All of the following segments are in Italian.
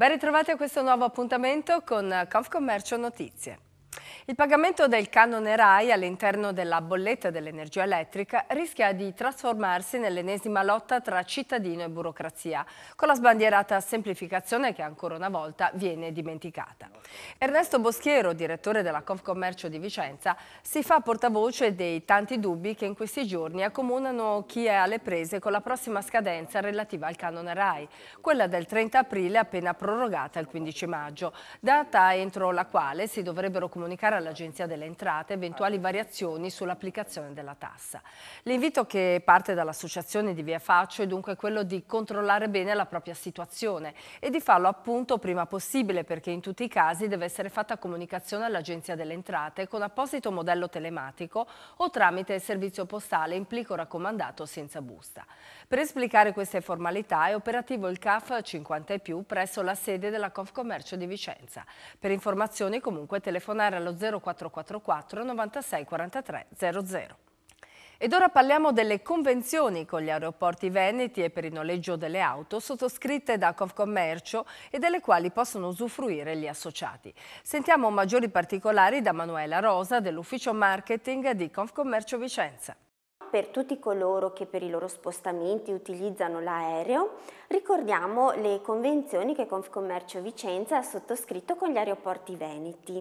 Ben ritrovati a questo nuovo appuntamento con Confcommercio Notizie. Il pagamento del canone RAI all'interno della bolletta dell'energia elettrica rischia di trasformarsi nell'ennesima lotta tra cittadino e burocrazia, con la sbandierata semplificazione che ancora una volta viene dimenticata. Ernesto Boschiero, direttore della Confcommercio di Vicenza, si fa portavoce dei tanti dubbi che in questi giorni accomunano chi è alle prese con la prossima scadenza relativa al canone RAI, quella del 30 aprile appena prorogata il 15 maggio, data entro la quale si dovrebbero comunicare all'Agenzia delle Entrate eventuali variazioni sull'applicazione della tassa. L'invito che parte dall'associazione di Via Faccio è dunque quello di controllare bene la propria situazione e di farlo appunto prima possibile perché in tutti i casi deve essere fatta comunicazione all'Agenzia delle Entrate con apposito modello telematico o tramite servizio postale in plico raccomandato senza busta. Per esplicare queste formalità è operativo il CAF 50 e più presso la sede della Confcommercio di Vicenza. Per informazioni comunque telefonare allo 0 0444 96 43 00. Ed ora parliamo delle convenzioni con gli aeroporti veneti e per il noleggio delle auto sottoscritte da Confcommercio e delle quali possono usufruire gli associati. Sentiamo maggiori particolari da Manuela Rosa dell'ufficio marketing di Confcommercio Vicenza per tutti coloro che per i loro spostamenti utilizzano l'aereo, ricordiamo le convenzioni che Confcommercio Vicenza ha sottoscritto con gli aeroporti veneti.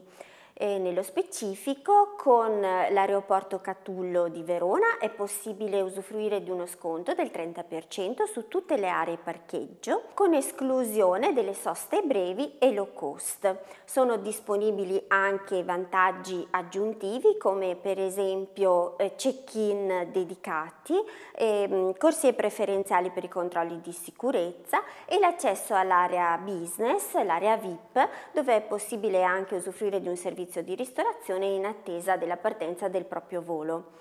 E nello specifico con l'aeroporto Catullo di Verona è possibile usufruire di uno sconto del 30% su tutte le aree parcheggio con esclusione delle soste brevi e low cost. Sono disponibili anche vantaggi aggiuntivi come per esempio eh, check-in dedicati, ehm, corsie preferenziali per i controlli di sicurezza e l'accesso all'area business, l'area VIP, dove è possibile anche usufruire di un servizio servizio di ristorazione in attesa della partenza del proprio volo.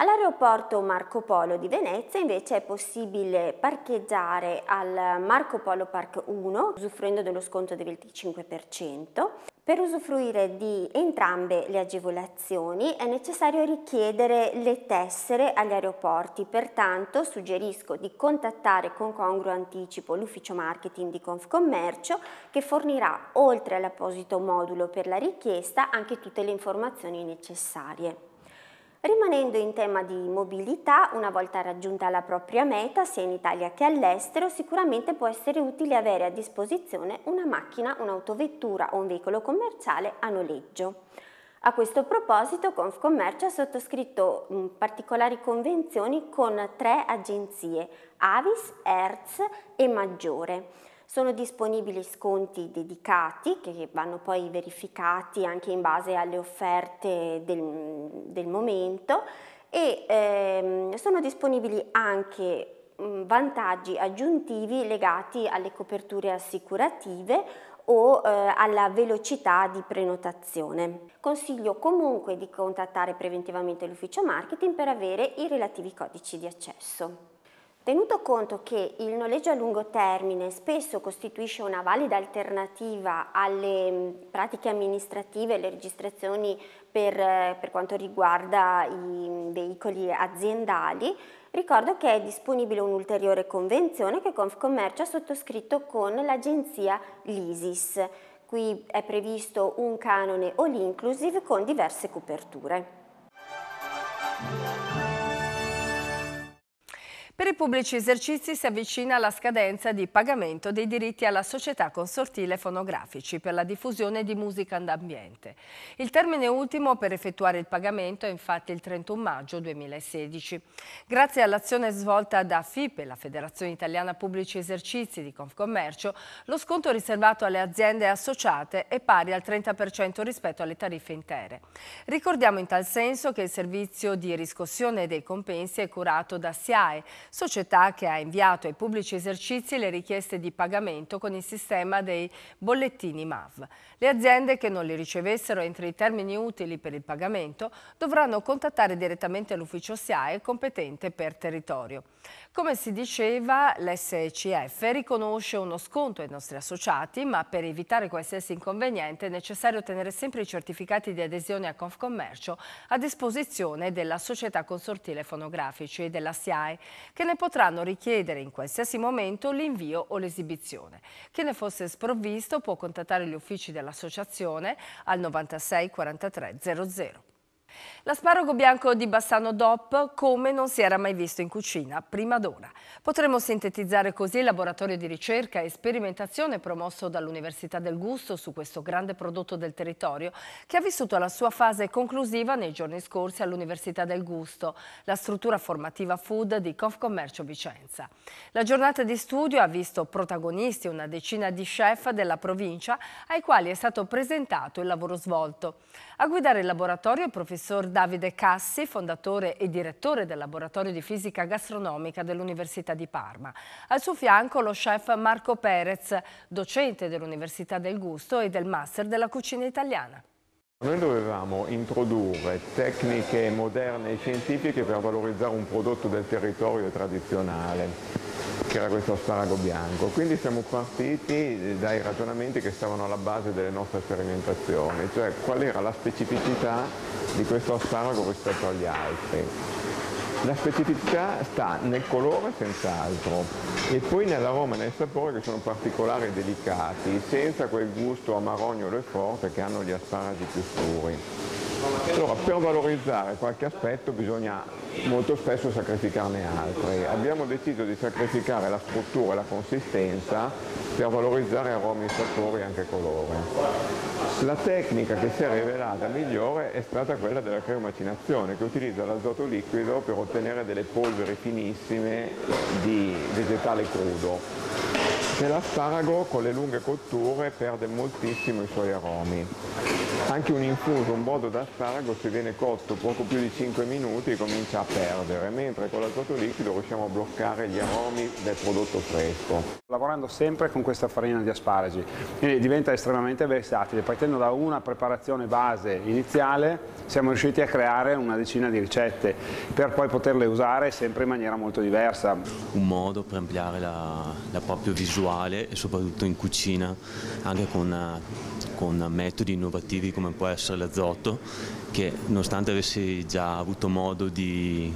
All'aeroporto Marco Polo di Venezia invece è possibile parcheggiare al Marco Polo Park 1 usufruendo dello sconto del 25%. Per usufruire di entrambe le agevolazioni è necessario richiedere le tessere agli aeroporti, pertanto suggerisco di contattare con Congruo Anticipo l'ufficio marketing di Confcommercio che fornirà oltre all'apposito modulo per la richiesta anche tutte le informazioni necessarie. Rimanendo in tema di mobilità, una volta raggiunta la propria meta, sia in Italia che all'estero, sicuramente può essere utile avere a disposizione una macchina, un'autovettura o un veicolo commerciale a noleggio. A questo proposito Confcommercio ha sottoscritto particolari convenzioni con tre agenzie, Avis, Hertz e Maggiore sono disponibili sconti dedicati che vanno poi verificati anche in base alle offerte del, del momento e ehm, sono disponibili anche mm, vantaggi aggiuntivi legati alle coperture assicurative o eh, alla velocità di prenotazione. Consiglio comunque di contattare preventivamente l'ufficio marketing per avere i relativi codici di accesso. Tenuto conto che il noleggio a lungo termine spesso costituisce una valida alternativa alle mm, pratiche amministrative, e le registrazioni per, eh, per quanto riguarda i mm, veicoli aziendali, ricordo che è disponibile un'ulteriore convenzione che Confcommercio ha sottoscritto con l'agenzia Lisis. Qui è previsto un canone all inclusive con diverse coperture. i pubblici esercizi si avvicina la scadenza di pagamento dei diritti alla società consortile fonografici per la diffusione di musica d'ambiente. Il termine ultimo per effettuare il pagamento è infatti il 31 maggio 2016. Grazie all'azione svolta da FIPE, la Federazione Italiana Pubblici Esercizi di Confcommercio, lo sconto riservato alle aziende associate è pari al 30% rispetto alle tariffe intere. Ricordiamo in tal senso che il servizio di riscossione dei compensi è curato da SIAE, società che ha inviato ai pubblici esercizi le richieste di pagamento con il sistema dei bollettini MAV. Le aziende che non li ricevessero entro i termini utili per il pagamento dovranno contattare direttamente l'ufficio SIAE competente per territorio. Come si diceva, l'SCF riconosce uno sconto ai nostri associati, ma per evitare qualsiasi inconveniente è necessario tenere sempre i certificati di adesione a Confcommercio a disposizione della società consortile fonografici e della SIAE, che ne potranno richiedere in qualsiasi momento l'invio o l'esibizione. Chi ne fosse sprovvisto può contattare gli uffici dell'associazione al 96 43 00. L'asparago bianco di Bassano DOP come non si era mai visto in cucina prima d'ora. Potremmo sintetizzare così il laboratorio di ricerca e sperimentazione promosso dall'Università del Gusto su questo grande prodotto del territorio che ha vissuto la sua fase conclusiva nei giorni scorsi all'Università del Gusto, la struttura formativa food di Confcommercio Vicenza. La giornata di studio ha visto protagonisti una decina di chef della provincia ai quali è stato presentato il lavoro svolto. A guidare il laboratorio è il professor professor Davide Cassi, fondatore e direttore del laboratorio di fisica gastronomica dell'Università di Parma. Al suo fianco lo chef Marco Perez, docente dell'Università del Gusto e del Master della cucina italiana. Noi dovevamo introdurre tecniche moderne e scientifiche per valorizzare un prodotto del territorio tradizionale che era questo asparago bianco. Quindi siamo partiti dai ragionamenti che stavano alla base delle nostre sperimentazioni, cioè qual era la specificità di questo asparago rispetto agli altri. La specificità sta nel colore senz'altro e poi nell'aroma e nel sapore che sono particolari e delicati, senza quel gusto amarognolo e forte che hanno gli asparagi più scuri. Allora, per valorizzare qualche aspetto bisogna molto spesso sacrificarne altri. Abbiamo deciso di sacrificare la struttura e la consistenza per valorizzare aromi, sapori e anche colore. La tecnica che si è rivelata migliore è stata quella della cremacinazione che utilizza l'azoto liquido per ottenere delle polveri finissime di vegetale crudo e l'asparago con le lunghe cotture perde moltissimo i suoi aromi. Anche un infuso, un bodo d'asparago se viene cotto poco più di 5 minuti comincia a perdere, mentre con l'azoto liquido riusciamo a bloccare gli aromi del prodotto fresco. Lavorando sempre con questa farina di asparagi, quindi diventa estremamente versatile, partendo da una preparazione base iniziale siamo riusciti a creare una decina di ricette per poi poterle usare sempre in maniera molto diversa. Un modo per ampliare la, la propria visuale attuale e soprattutto in cucina, anche con, con metodi innovativi come può essere l'azoto, che nonostante avessi già avuto modo di,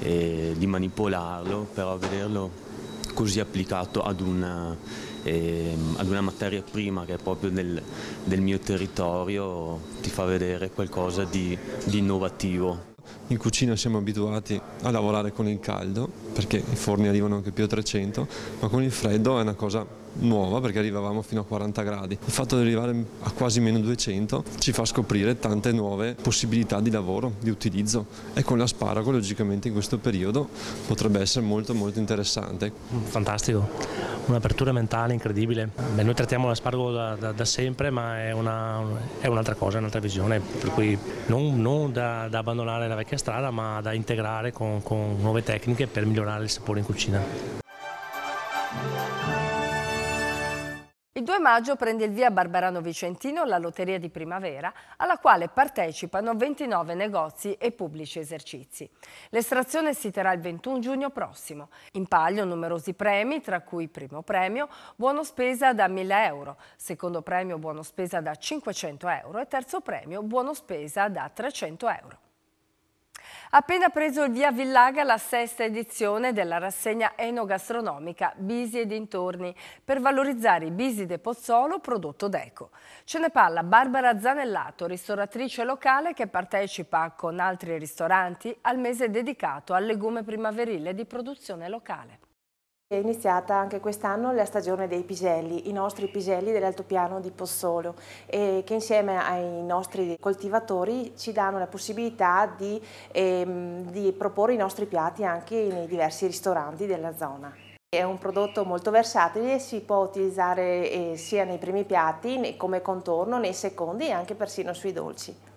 eh, di manipolarlo, però vederlo così applicato ad una, eh, ad una, materia prima che è proprio del, del mio territorio ti fa vedere qualcosa di, di innovativo. In cucina siamo abituati a lavorare con il caldo perché i forni arrivano anche più a 300, ma con il freddo è una cosa nuova perché arrivavamo fino a 40 gradi. Il fatto di arrivare a quasi meno 200 ci fa scoprire tante nuove possibilità di lavoro, di utilizzo e con l'asparago logicamente in questo periodo potrebbe essere molto molto interessante. Fantastico, un'apertura mentale incredibile. Beh, noi trattiamo l'asparago da, da, da, sempre ma è, un'altra un cosa, un'altra visione, per cui non, non da, da, abbandonare la vecchia strada ma da integrare con, con nuove tecniche per migliorare il sapore in cucina. 2 maggio prende il via Barbarano Vicentino la lotteria di primavera, alla quale partecipano 29 negozi e pubblici esercizi. L'estrazione si terrà il 21 giugno prossimo. In palio numerosi premi, tra cui primo premio, buono spesa da 1000 euro, secondo premio buono spesa da 500 euro e terzo premio buono spesa da 300 euro. Appena preso il via Villaga la sesta edizione della rassegna enogastronomica Bisi e dintorni per valorizzare i bisi de Pozzolo prodotto d'Eco. Ce ne parla Barbara Zanellato, ristoratrice locale che partecipa con altri ristoranti al mese dedicato al legume primaverile di produzione locale. È iniziata anche quest'anno la stagione dei piselli, i nostri piselli dell'altopiano di Pozzolo, che insieme ai nostri coltivatori ci danno la possibilità di, ehm, di proporre i nostri piatti anche nei diversi ristoranti della zona. È un prodotto molto versatile, si può utilizzare eh, sia nei primi piatti come contorno, nei secondi e anche persino sui dolci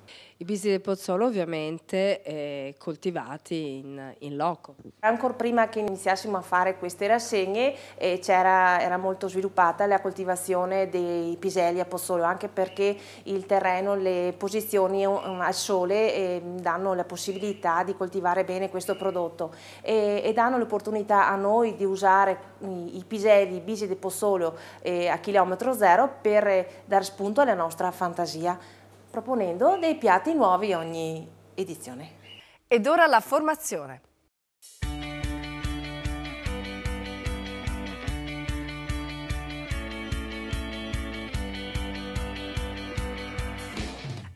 i bisi del pozzolo ovviamente eh, coltivati in, in, loco. Ancora prima che iniziassimo a fare queste rassegne eh, era, era molto sviluppata la coltivazione dei piselli a pozzolo anche perché il terreno, le posizioni eh, al sole eh, danno la possibilità di coltivare bene questo prodotto e, e danno l'opportunità a noi di usare i, mm, i piselli, i bisi del pozzolo eh, a chilometro zero per eh, dar spunto alla nostra fantasia proponendo dei piatti nuovi ogni edizione. Ed ora la formazione.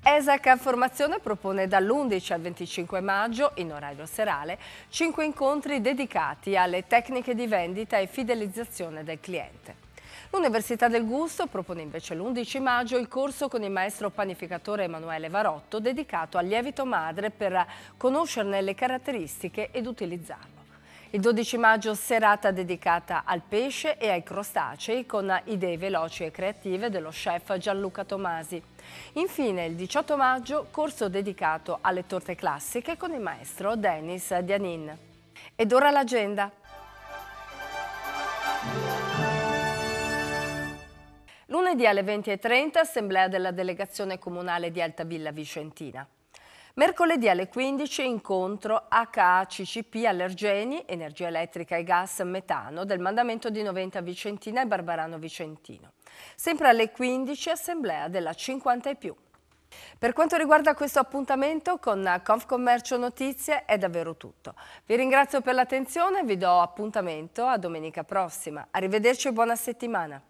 ESAC Formazione propone dall'11 al 25 maggio, in orario serale, 5 incontri dedicati alle tecniche di vendita e fidelizzazione del cliente. L'Università del Gusto propone invece l'11 maggio il corso con il maestro panificatore Emanuele Varotto dedicato al lievito madre per conoscerne le caratteristiche ed utilizzarlo. Il 12 maggio serata dedicata al pesce e ai crostacei con idee veloci e creative dello chef Gianluca Tomasi. Infine il 18 maggio corso dedicato alle torte classiche con il maestro Denis Dianin. Ed ora l'agenda. Lunedì alle 20.30 assemblea della delegazione comunale di Altavilla Vicentina. Mercoledì alle 15 incontro HACCP Allergeni, energia elettrica e gas metano del mandamento di Noventa Vicentina e Barbarano Vicentino. Sempre alle 15 assemblea della 50 e più. Per quanto riguarda questo appuntamento con Confcommercio Notizie è davvero tutto. Vi ringrazio per l'attenzione e vi do appuntamento a domenica prossima. Arrivederci e buona settimana.